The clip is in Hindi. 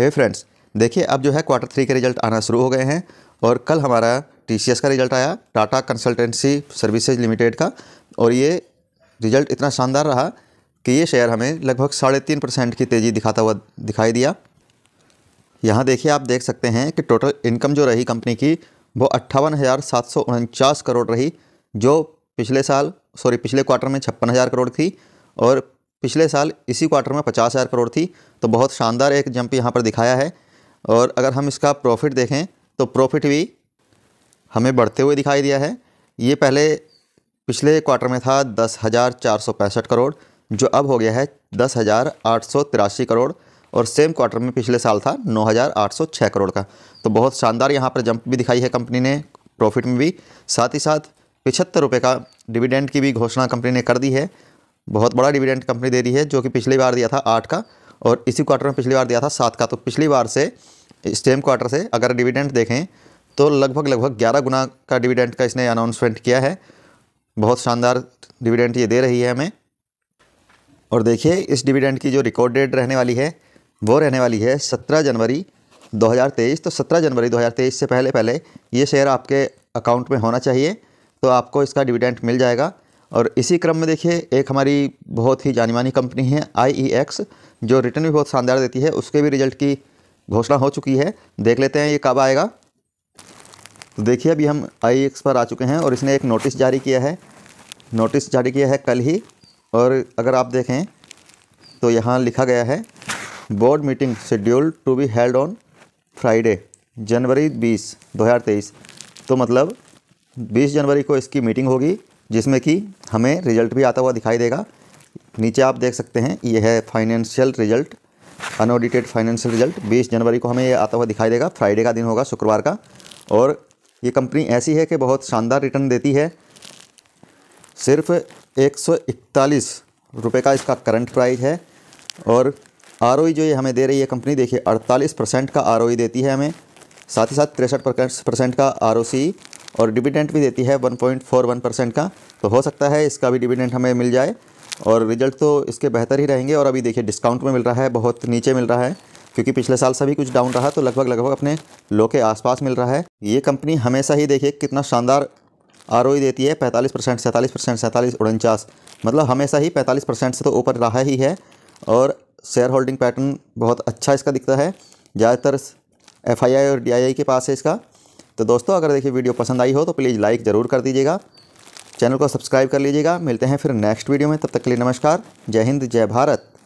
हे फ्रेंड्स देखिए अब जो है क्वार्टर थ्री के रिजल्ट आना शुरू हो गए हैं और कल हमारा टी का रिजल्ट आया टाटा कंसल्टेंसी सर्विसेज लिमिटेड का और ये रिजल्ट इतना शानदार रहा कि ये शेयर हमें लगभग साढ़े तीन परसेंट की तेज़ी दिखाता हुआ दिखाई दिया यहाँ देखिए आप देख सकते हैं कि टोटल इनकम जो रही कंपनी की वो अट्ठावन हज़ार सात सौ उनचास करोड़ रही जो पिछले साल सॉरी पिछले क्वार्टर में छप्पन हज़ार करोड़ थी और पिछले साल इसी क्वार्टर में पचास हज़ार करोड़ थी तो बहुत शानदार एक जंप यहाँ पर दिखाया है और अगर हम इसका प्रॉफिट देखें तो प्रॉफिट भी हमें बढ़ते हुए दिखाई दिया है ये पहले पिछले क्वार्टर में था दस हज़ार चार सौ पैंसठ करोड़ जो अब हो गया है दस हज़ार आठ सौ तिरासी करोड़ और सेम क्वार्टर में पिछले साल था नौ हज़ार आठ सौ छः करोड़ का तो बहुत शानदार यहाँ पर जंप भी दिखाई है कंपनी ने प्रॉफिट में भी साथ ही साथ पिछहत्तर रुपये का डिविडेंड की भी घोषणा कंपनी ने कर दी है बहुत बड़ा डिविडेंड कंपनी दे रही है जो कि पिछली बार दिया था आठ का और इसी क्वार्टर में पिछली बार दिया था सात का तो पिछली बार से सेम क्वार्टर से अगर डिविडेंड देखें तो लगभग लगभग ग्यारह गुना का डिविडेंट का इसने अनाउंसमेंट किया है बहुत शानदार डिविडेंट ये दे रही है हमें और देखिए इस डिविडेंट की जो रिकॉर्ड डेट रहने वाली है वो रहने वाली है सत्रह जनवरी 2023 तो 17 जनवरी 2023 से पहले पहले ये शेयर आपके अकाउंट में होना चाहिए तो आपको इसका डिविडेंट मिल जाएगा और इसी क्रम में देखिए एक हमारी बहुत ही जानी मानी कंपनी है आई e जो रिटर्न भी बहुत शानदार देती है उसके भी रिजल्ट की घोषणा हो चुकी है देख लेते हैं ये कब आएगा तो देखिए अभी हम आई e पर आ चुके हैं और इसने एक नोटिस जारी किया है नोटिस जारी किया है कल ही और अगर आप देखें तो यहाँ लिखा गया है board meeting schedule to be held on Friday January 20 2023 तो मतलब 20 जनवरी को इसकी मीटिंग होगी जिसमें कि हमें रिजल्ट भी आता हुआ दिखाई देगा नीचे आप देख सकते हैं ये है financial result unaudited financial result 20 जनवरी को हमें ये आता हुआ दिखाई देगा फ्राइडे का दिन होगा शुक्रवार का और ये कंपनी ऐसी है कि बहुत शानदार रिटर्न देती है सिर्फ एक सौ रुपये का इसका करंट प्राइज़ है और आर e जो ये हमें दे रही है कंपनी देखिए 48 परसेंट का आर e देती है हमें साथ ही साथ तिरसठ परसेंट का आर और डिविडेंट भी देती है 1.41 परसेंट का तो हो सकता है इसका भी डिविडेंट हमें मिल जाए और रिजल्ट तो इसके बेहतर ही रहेंगे और अभी देखिए डिस्काउंट में मिल रहा है बहुत नीचे मिल रहा है क्योंकि पिछले साल सभी कुछ डाउन रहा तो लगभग लगभग अपने लो के आसपास मिल रहा है ये कंपनी हमेशा ही देखिए कितना शानदार आर e देती है पैंतालीस परसेंट सैंतालीस परसेंट सैंतालीस उनचास मतलब हमेशा ही पैंतालीस परसेंट से तो ऊपर रहा ही है और शेयर होल्डिंग पैटर्न बहुत अच्छा इसका दिखता है ज़्यादातर एफ और डी के पास है इसका तो दोस्तों अगर देखिए वीडियो पसंद आई हो तो प्लीज़ लाइक ज़रूर कर दीजिएगा चैनल को सब्सक्राइब कर लीजिएगा मिलते हैं फिर नेक्स्ट वीडियो में तब तक के लिए नमस्कार जय हिंद जय भारत